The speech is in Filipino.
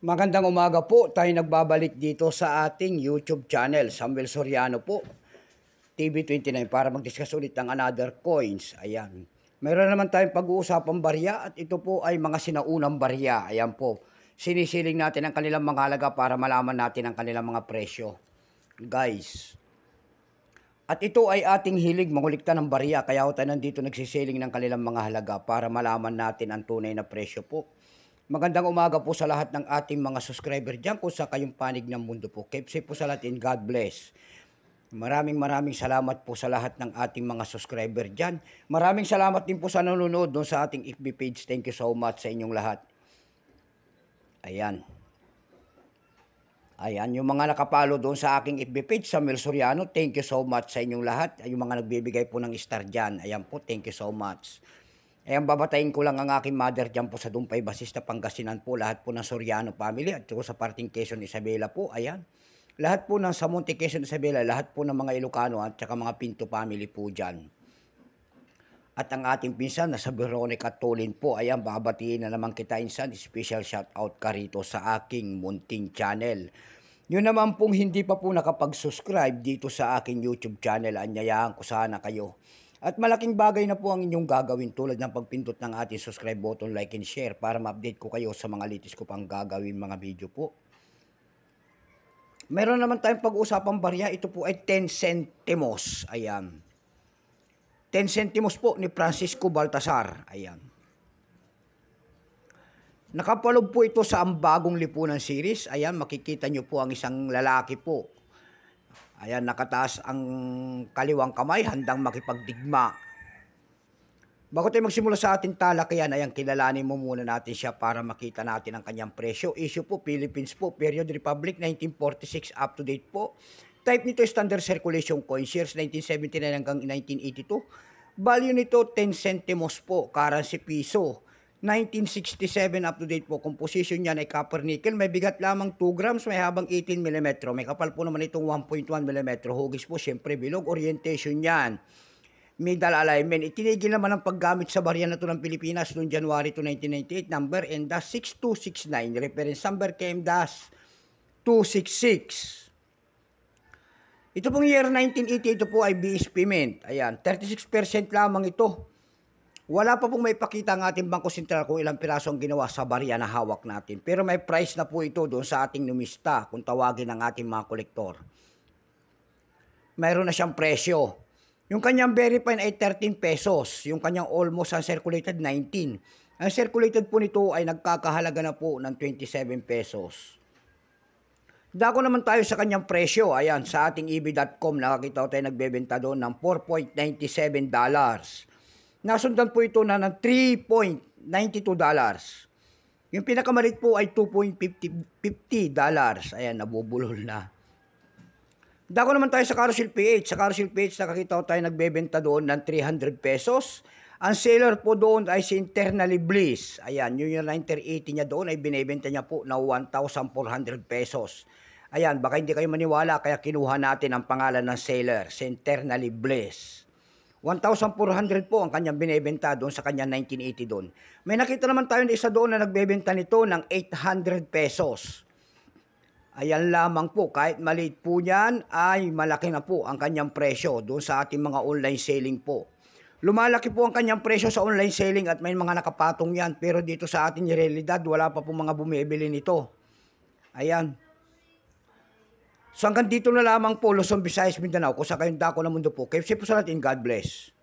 Magandang umaga po. Tayo nagbabalik dito sa ating YouTube channel, Samuel Soriano po, TV29 para mag-discuss ulit ng another coins. Ayan. Meron naman tayong pag-uusapang barya at ito po ay mga sinaunang barya. Ayan po. Sinisiling natin ang kanilang mga halaga para malaman natin ang kanilang mga presyo. Guys. At ito ay ating hilig mangulikta ng barya kaya ho tayo nandito nagsisiling ng kanilang mga halaga para malaman natin ang tunay na presyo po. Magandang umaga po sa lahat ng ating mga subscriber dyan po sa kayong panig ng mundo po. Keep safe po sa lahat and God bless. Maraming maraming salamat po sa lahat ng ating mga subscriber dyan. Maraming salamat din po sa nanonood doon sa ating FB page. Thank you so much sa inyong lahat. Ayan. Ayan, yung mga nakapalo doon sa aking FB page, Samuel Soriano, thank you so much sa inyong lahat. Yung mga nagbibigay po ng star dyan, ayan po, thank you so much. Eh, ang babatayin ko lang ang aking mother dyan po sa Dumpay Basista, Pangasinan po, lahat po ng Soriano family at po sa parting Quezon Isabela po, ayan. Lahat po ng sa Monte Quezon Isabela, lahat po ng mga Ilocano at saka mga Pinto family po dyan. At ang ating pinsan na sa Veronica Tolin po, ayan, babatiin na naman kita insan. Special shout out ka rito sa aking munting channel. Yun naman pong hindi pa po nakapag-subscribe dito sa aking YouTube channel, anyayahan ko sana kayo at malaking bagay na po ang inyong gagawin tulad ng pagpindot ng ating subscribe button, like and share para ma-update ko kayo sa mga latest ko pang gagawin mga video po. Meron naman tayong pag-uusapang barya. Ito po ay 10 centimos. Ayan. 10 centimos po ni Francisco Baltasar. Ayan. Nakapalob po ito sa ang bagong lipunan series. Ayan, makikita nyo po ang isang lalaki po Ayan, nakataas ang kaliwang kamay, handang makipagdigma. Bago tayo magsimula sa ating talakayan, ayan, kilalanin mo muna natin siya para makita natin ang kanyang presyo. Issue po, Philippines po, period Republic, 1946, up to date po. Type nito standard circulation coin, shares 1979 hanggang 1982. Value nito 10 centimos po, currency piso. 1967 up to date po. Composition niya ay copper nickel. May bigat lamang 2 grams, may habang 18 mm. May kapal po naman itong 1.1 mm. Hugis po, syempre bilog. Orientation niyan. Middle alignment. Itinigil naman ang paggamit sa barya na ito ng Pilipinas noong January 2, 1998. Number EMDA 6269. Reference number KMDA 266. Ito pong year 1980, ito po ay BS payment. Ayan, 36% lamang ito wala pa pong may pakita ang ating Bangko Sentral kung ilang piraso ang ginawa sa barya na hawak natin. Pero may price na po ito doon sa ating numista kung tawagin ng ating mga kolektor. Mayroon na siyang presyo. Yung kanyang very fine ay 13 pesos. Yung kanyang almost uncirculated 19. Ang circulated po nito ay nagkakahalaga na po ng 27 pesos. Dako naman tayo sa kanyang presyo. Ayan, sa ating eb.com nakakita ko tayo nagbebenta doon ng 4.97 dollars. Nasundan po ito na ng 3.92 dollars. Yung pinakamalit po ay 2.50 dollars. Ayan, nabubulol na. Dako naman tayo sa Carousel PH. Sa Carousel PH nakakita ko tayo nagbebenta doon ng 300 pesos. Ang seller po doon ay si Internally Bliss. Ayan, yung yung 1980 niya doon ay binebenta niya po na 1,400 pesos. Ayan, baka hindi kayo maniwala kaya kinuha natin ang pangalan ng seller, si Internally Bliss. 1,400 po ang kanyang binebenta doon sa kanyang 1980 doon. May nakita naman tayo na isa doon na nagbebenta nito ng 800 pesos. Ayan lamang po, kahit maliit po niyan, ay malaki na po ang kanyang presyo doon sa ating mga online selling po. Lumalaki po ang kanyang presyo sa online selling at may mga nakapatong yan. Pero dito sa ating realidad, wala pa po mga bumibili nito. Ayan. So hanggang dito na lamang po Luzon, Visayas, Mindanao. Kung sa kayong dako ng mundo po, KFC po sa natin, God bless.